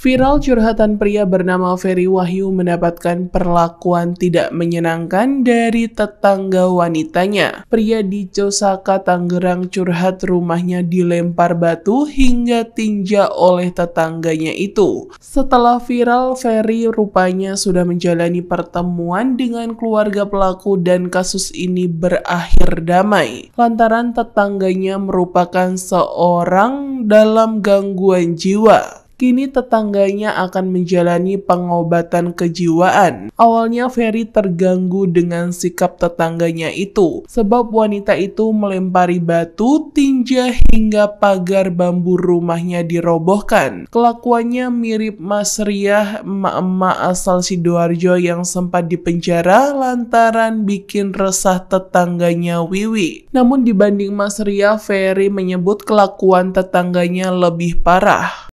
Viral curhatan pria bernama Ferry Wahyu mendapatkan perlakuan tidak menyenangkan dari tetangga wanitanya. Pria di Cosaka, Tangerang curhat rumahnya dilempar batu hingga tinja oleh tetangganya itu. Setelah viral, Ferry rupanya sudah menjalani pertemuan dengan keluarga pelaku dan kasus ini berakhir damai. Lantaran tetangganya merupakan seorang dalam gangguan jiwa. Kini tetangganya akan menjalani pengobatan kejiwaan. Awalnya Ferry terganggu dengan sikap tetangganya itu, sebab wanita itu melempari batu, tinja hingga pagar bambu rumahnya dirobohkan. Kelakuannya mirip Mas Riah, emak-emak asal Sidoarjo yang sempat dipenjara lantaran bikin resah tetangganya Wiwi. Namun dibanding Mas Riah, Ferry menyebut kelakuan tetangganya lebih parah.